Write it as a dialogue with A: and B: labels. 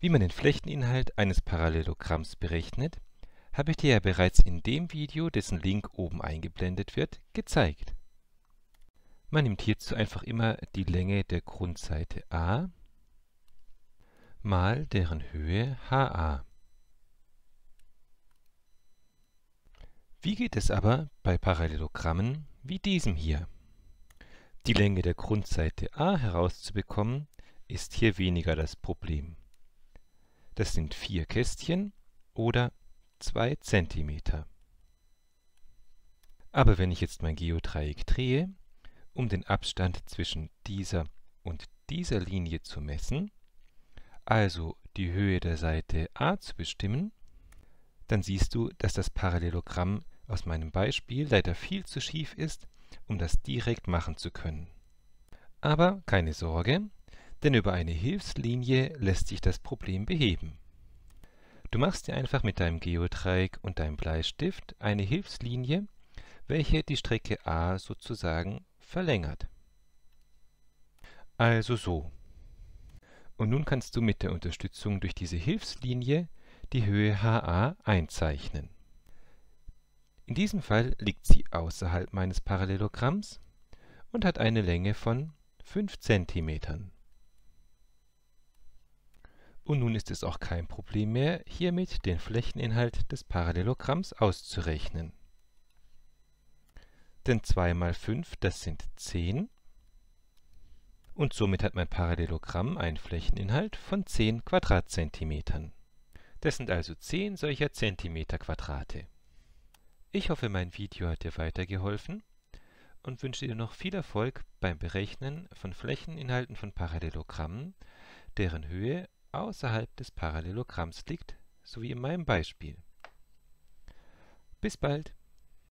A: Wie man den Flächeninhalt eines Parallelogramms berechnet, habe ich dir ja bereits in dem Video, dessen Link oben eingeblendet wird, gezeigt. Man nimmt hierzu einfach immer die Länge der Grundseite a mal deren Höhe ha. Wie geht es aber bei Parallelogrammen wie diesem hier? Die Länge der Grundseite a herauszubekommen, ist hier weniger das Problem. Das sind vier Kästchen oder zwei Zentimeter. Aber wenn ich jetzt mein Geodreieck drehe, um den Abstand zwischen dieser und dieser Linie zu messen, also die Höhe der Seite A zu bestimmen, dann siehst du, dass das Parallelogramm aus meinem Beispiel leider viel zu schief ist, um das direkt machen zu können. Aber keine Sorge, denn über eine Hilfslinie lässt sich das Problem beheben. Du machst dir einfach mit deinem Geodreieck und deinem Bleistift eine Hilfslinie, welche die Strecke A sozusagen verlängert. Also so. Und nun kannst du mit der Unterstützung durch diese Hilfslinie die Höhe HA einzeichnen. In diesem Fall liegt sie außerhalb meines Parallelogramms und hat eine Länge von 5 cm. Und nun ist es auch kein Problem mehr, hiermit den Flächeninhalt des Parallelogramms auszurechnen. Denn 2 mal 5, das sind 10. Und somit hat mein Parallelogramm einen Flächeninhalt von 10 Quadratzentimetern. Das sind also 10 solcher Zentimeterquadrate. Ich hoffe, mein Video hat dir weitergeholfen und wünsche dir noch viel Erfolg beim Berechnen von Flächeninhalten von Parallelogrammen, deren Höhe außerhalb des Parallelogramms liegt, so wie in meinem Beispiel. Bis bald!